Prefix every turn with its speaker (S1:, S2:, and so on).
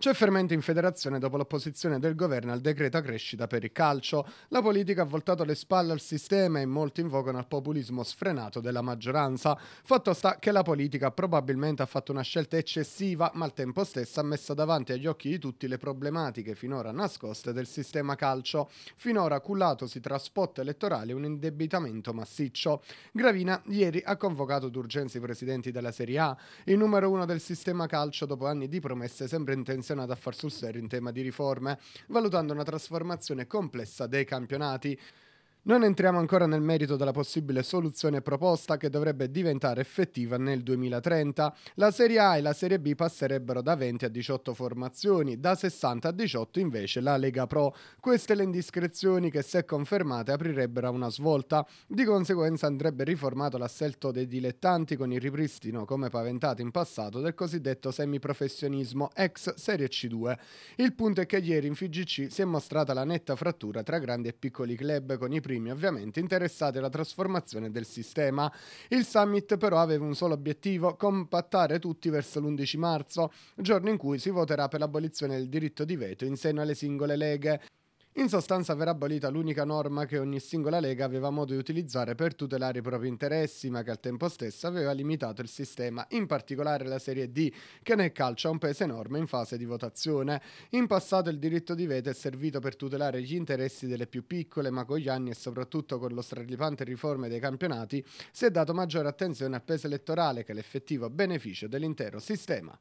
S1: C'è fermento in federazione dopo l'opposizione del governo al decreto crescita per il calcio. La politica ha voltato le spalle al sistema e molti invocano al populismo sfrenato della maggioranza. Fatto sta che la politica probabilmente ha fatto una scelta eccessiva, ma al tempo stesso ha messo davanti agli occhi di tutti le problematiche finora nascoste del sistema calcio, finora cullatosi tra spot elettorali e un indebitamento massiccio. Gravina ieri ha convocato d'urgenza i presidenti della Serie A, il numero uno del sistema calcio dopo anni di promesse sempre intensive intenzionato a far sul serio in tema di riforme, valutando una trasformazione complessa dei campionati. Non entriamo ancora nel merito della possibile soluzione proposta che dovrebbe diventare effettiva nel 2030. La Serie A e la Serie B passerebbero da 20 a 18 formazioni, da 60 a 18 invece la Lega Pro. Queste le indiscrezioni che se confermate aprirebbero a una svolta. Di conseguenza andrebbe riformato l'assetto dei dilettanti con il ripristino, come paventato in passato, del cosiddetto semiprofessionismo ex Serie C2. Il punto è che ieri in FIGC si è mostrata la netta frattura tra grandi e piccoli club con i primi primi ovviamente interessati alla trasformazione del sistema. Il summit però aveva un solo obiettivo, compattare tutti verso l'11 marzo, giorno in cui si voterà per l'abolizione del diritto di veto in seno alle singole leghe. In sostanza verrà abolita l'unica norma che ogni singola lega aveva modo di utilizzare per tutelare i propri interessi, ma che al tempo stesso aveva limitato il sistema, in particolare la Serie D, che nel calcio ha un peso enorme in fase di votazione. In passato il diritto di veto è servito per tutelare gli interessi delle più piccole, ma con gli anni e soprattutto con lo straripante riforme dei campionati si è dato maggiore attenzione al peso elettorale che è l'effettivo beneficio dell'intero sistema.